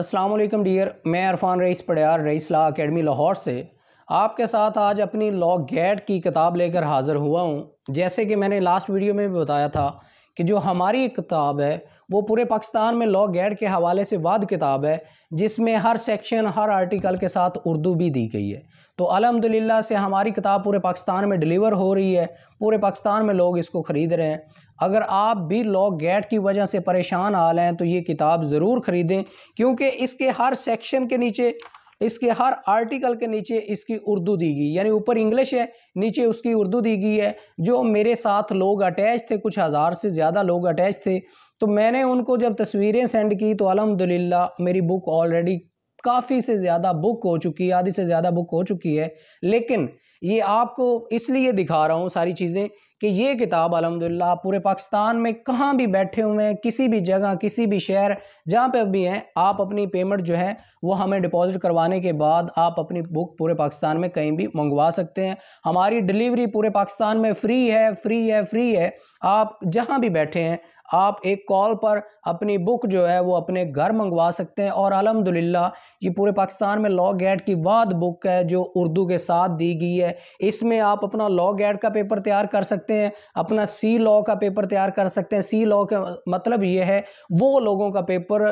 Aslam dear मैं Arfan Rais Padiyar Rais law academy Lahore से आपके साथ आज अपनी लॉ गैट की किताब लेकर हाज़िर हुआ हूँ जैसे कि मैंने लास्ट वीडियो में भी बताया था कि जो हमारी किताब है वो पूरे पाकिस्तान में लॉ गैड के हवाले से वाद किताब है जिसमें हर सेक्शन हर आर्टिकल के साथ उर्दू भी दी गई है तो अलहमदिल्ला से हमारी किताब पूरे पाकिस्तान में डिलीवर हो रही है पूरे पाकिस्तान में लोग इसको ख़रीद रहे हैं अगर आप भी लॉ गैट की वजह से परेशान आ रहे हैं तो ये किताब ज़रूर ख़रीदें क्योंकि इसके हर सेक्शन के नीचे इसके हर आर्टिकल के नीचे इसकी उर्दू दी गई यानी ऊपर इंग्लिश है नीचे उसकी उर्दू दी गई है जो मेरे साथ लोग अटैच थे कुछ हज़ार से ज़्यादा लोग अटैच थे तो मैंने उनको जब तस्वीरें सेंड की तो अलहमदिल्ला मेरी बुक ऑलरेडी काफ़ी से ज़्यादा बुक हो चुकी है आधी से ज़्यादा बुक हो चुकी है लेकिन ये आपको इसलिए दिखा रहा हूँ सारी चीज़ें कि ये किताब अलहमदिल्ला पूरे पाकिस्तान में कहाँ भी बैठे हुए हैं किसी भी जगह किसी भी शहर जहाँ पे भी हैं आप अपनी पेमेंट जो है वो हमें डिपॉजिट करवाने के बाद आप अपनी बुक पूरे पाकिस्तान में कहीं भी मंगवा सकते हैं हमारी डिलीवरी पूरे पाकिस्तान में फ्री है फ्री है फ्री है आप जहाँ भी बैठे हैं आप एक कॉल पर अपनी बुक जो है वो अपने घर मंगवा सकते हैं और अलहमदिल्ला ये पूरे पाकिस्तान में लॉ गैड की वाद बुक है जो उर्दू के साथ दी गई है इसमें आप अपना लॉ गैड का पेपर तैयार कर सकते हैं अपना सी लॉ का पेपर तैयार कर सकते हैं सी लॉ का मतलब ये है वो लोगों का पेपर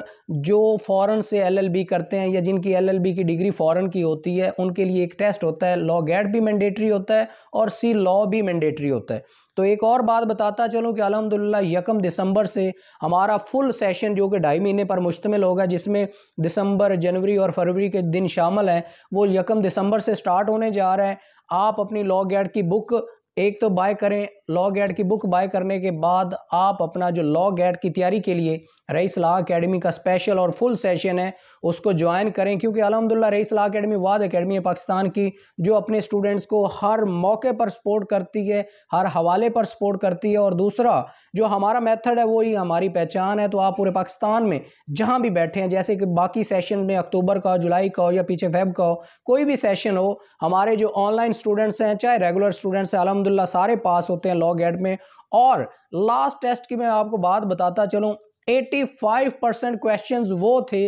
जो फ़ौरन से एलएलबी करते हैं या जिनकी एलएलबी की डिग्री फ़ौरन की होती है उनके लिए एक टेस्ट होता है लॉ गैड भी मैंडेटरी होता है और सी लॉ भी मैंडेटरी होता है तो एक और बात बताता चलूँ कि अलहमदिल्ला यकम दिसंबर से हमारा फुल सेशन जो कि ढाई महीने पर मुश्तमिल होगा जिसमें दिसंबर जनवरी और फरवरी के दिन शामिल हैं वो यकम दिसंबर से स्टार्ट होने जा रहा है आप अपनी लॉ गैड की बुक एक तो बाय करें लॉ गैड की बुक बाय करने के बाद आप अपना जो लॉ गैड की तैयारी के लिए रईस ला अकेडमी का स्पेशल और फुल सेशन है उसको ज्वाइन करें क्योंकि अलहमदिल्ला रईस ला अकेडमी वाद अकेडमी है पाकिस्तान की जो अपने स्टूडेंट्स को हर मौके पर सपोर्ट करती है हर हवाले पर सपोर्ट करती है और दूसरा जो हमारा मेथड है वही हमारी पहचान है तो आप पूरे पाकिस्तान में जहाँ भी बैठे हैं जैसे कि बाकी सेशन में अक्टूबर का जुलाई का हो या पीछे फेब का हो कोई भी सेशन हो हमारे जो ऑनलाइन स्टूडेंट्स हैं चाहे रेगुलर स्टूडेंट्स हैं अलहमदिल्ला सारे पास होते हैं लॉग एड में और लास्ट टेस्ट की मैं आपको बात बताता चलूँ 85 परसेंट क्वेश्चन वो थे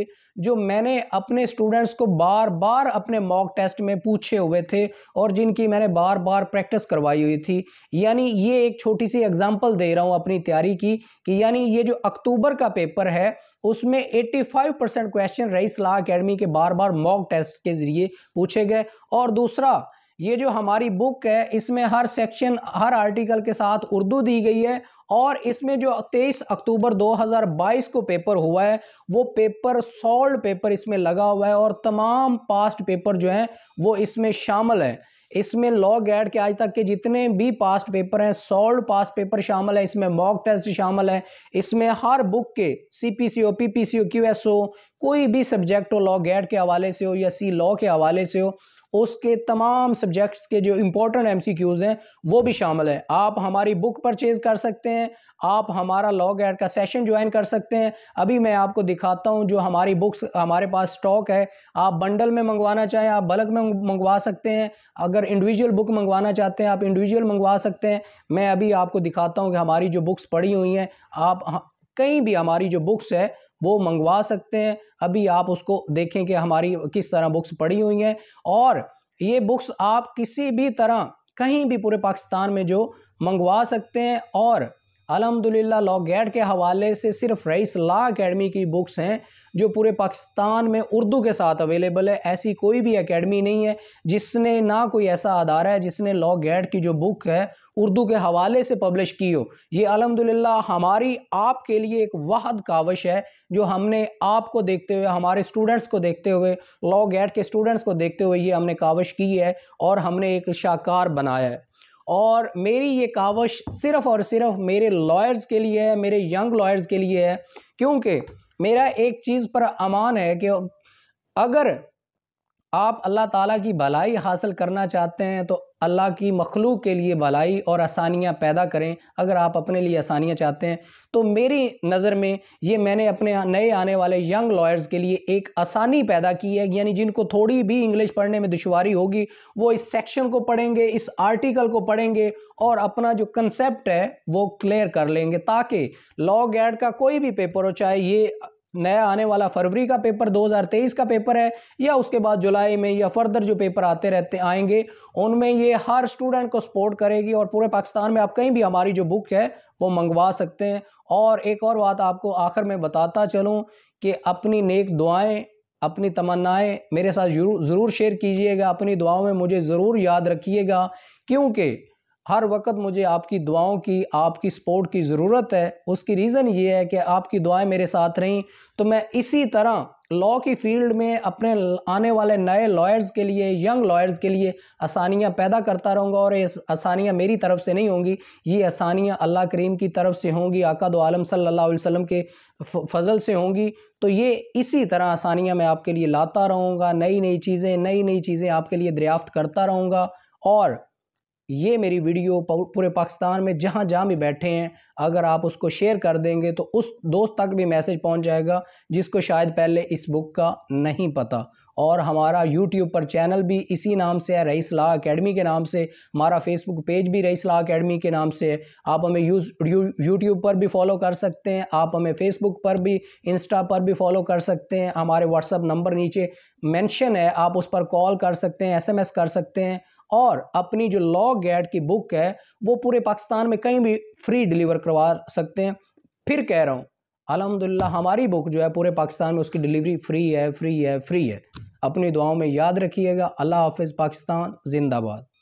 जो मैंने अपने स्टूडेंट्स को बार बार अपने मॉक टेस्ट में पूछे हुए थे और जिनकी मैंने बार बार प्रैक्टिस करवाई हुई थी यानी ये एक छोटी सी एग्जांपल दे रहा हूँ अपनी तैयारी की कि यानी ये जो अक्टूबर का पेपर है उसमें 85 percent question Rais law academy के बार बार मॉक टेस्ट के ज़रिए पूछे गए और दूसरा ये जो हमारी बुक है इसमें हर सेक्शन हर आर्टिकल के साथ उर्दू दी गई है और इसमें जो 23 अक्टूबर 2022 को पेपर हुआ है वो पेपर सॉल्ड पेपर इसमें लगा हुआ है और तमाम पास्ट पेपर जो हैं वो इसमें शामिल है इसमें लॉ गैड के आज तक के जितने भी पास्ट पेपर हैं सॉल्व पास्ट पेपर शामिल है इसमें मॉक टेस्ट शामिल है इसमें हर बुक के C P C O P P C O Q S O कोई भी सब्जेक्ट हो लॉ गैड के हवाले से हो या सी लॉ के हवाले से हो उसके तमाम सब्जेक्ट्स के जो इम्पोर्टेंट एम सी क्यूज़ हैं वो भी शामिल हैं आप हमारी बुक परचेज़ कर सकते हैं आप हमारा लॉग एड का सेशन ज्वाइन कर सकते हैं अभी मैं आपको दिखाता हूँ जो हमारी बुक्स हमारे पास स्टॉक है आप बंडल में मंगवाना चाहें आप बल्क में मंगवा सकते हैं अगर इंडिविजुअल बुक मंगवाना चाहते हैं आप इंडिविजुअल मंगवा सकते हैं मैं अभी आपको दिखाता हूँ कि हमारी जो बुक्स पड़ी हुई हैं आप कहीं भी हमारी जो बुक्स है वो मंगवा सकते हैं अभी आप उसको देखें कि हमारी किस तरह बुक्स पड़ी हुई हैं और ये बुक्स आप किसी भी तरह कहीं भी पूरे पाकिस्तान में जो मंगवा सकते हैं और अलहमदिल्ला गैड के हवाले से सिर्फ रईस ला अकेडमी की बुक्स हैं जो पूरे पाकिस्तान में उर्दू के साथ अवेलेबल है ऐसी कोई भी अकेडमी नहीं है जिसने ना कोई ऐसा अदारा है जिसने लॉ गैड की जो बुक है उर्दू के हवाले से पब्लिश की हो ये अलहमदिल्ला हमारी आपके लिए एक वाहद कावश है जो हमने आपको देखते हुए हमारे स्टूडेंट्स को देखते हुए लॉ गैड के स्टूडेंट्स को देखते हुए ये हमने कावश की है और हमने एक शाहकार बनाया है और मेरी ये कावश सिर्फ़ और सिर्फ मेरे लॉयर्स के लिए है मेरे यंग लॉयर्स के लिए है क्योंकि मेरा एक चीज़ पर अमान है कि अगर आप अल्लाह ताला की भलाई हासिल करना चाहते हैं तो अल्लाह की मखलूक के लिए भलाई और आसानियाँ पैदा करें अगर आप अपने लिए आसानियाँ चाहते हैं तो मेरी नज़र में ये मैंने अपने नए आने वाले यंग लॉयर्स के लिए एक आसानी पैदा की है यानी जिनको थोड़ी भी इंग्लिश पढ़ने में दुशारी होगी वो इस सेक्शन को पढ़ेंगे इस आर्टिकल को पढ़ेंगे और अपना जो कंसेप्ट है वो क्लियर कर लेंगे ताकि लॉ गैड का कोई भी पेपर हो चाहे ये नया आने वाला फरवरी का पेपर 2023 का पेपर है या उसके बाद जुलाई में या फर्दर जो पेपर आते रहते आएंगे उनमें ये हर स्टूडेंट को सपोर्ट करेगी और पूरे पाकिस्तान में आप कहीं भी हमारी जो बुक है वो मंगवा सकते हैं और एक और बात आपको आखिर में बताता चलूँ कि अपनी नेक दुआएँ अपनी तमन्नाएँ मेरे साथ ज़रूर शेयर कीजिएगा अपनी दुआओं में मुझे ज़रूर याद रखिएगा क्योंकि हर वक्त मुझे आपकी दुआओं की आपकी सपोर्ट की ज़रूरत है उसकी रीज़न ये है कि आपकी दुआएं मेरे साथ रहीं तो मैं इसी तरह लॉ की फील्ड में अपने आने वाले नए लॉयर्स के लिए यंग लॉयर्स के लिए आसानियाँ पैदा करता रहूँगा और ये आसानियाँ मेरी तरफ से नहीं होंगी ये आसानियाँ अल्लाह करीम की तरफ से होंगी आका आलम सल्लल्लाहु वसम के फजल से होंगी तो ये इसी तरह आसानियाँ मैं आपके लिए लाता रहूँगा नई नई चीज़ें नई नई चीज़ें आपके लिए दरियाफ्त करता रहूँगा और ये मेरी वीडियो पूरे पाकिस्तान में जहाँ जहाँ भी बैठे हैं अगर आप उसको शेयर कर देंगे तो उस दोस्त तक भी मैसेज पहुँच जाएगा जिसको शायद पहले इस बुक का नहीं पता और हमारा यूट्यूब पर चैनल भी इसी नाम से है रईस ला अकेडमी के नाम से हमारा फेसबुक पेज भी रईस ला अकेडमी के नाम से है आप हमें यूज यूट्यूब पर भी फॉलो कर सकते हैं आप हमें फेसबुक पर भी इंस्टा पर भी फॉलो कर सकते हैं हमारे व्हाट्सअप नंबर नीचे मेंशन है आप उस पर कॉल कर सकते हैं एसएमएस कर सकते हैं और अपनी जो लॉ गैट की बुक है वो पूरे पाकिस्तान में कहीं भी फ्री डिलीवर करवा सकते हैं फिर कह रहा हूँ अलहमदिल्ला हमारी बुक जो है पूरे पाकिस्तान में उसकी डिलीवरी फ्री है फ्री है फ्री है अपनी दुआओं में याद रखिएगा अल्लाह हाफिज़ पाकिस्तान जिंदाबाद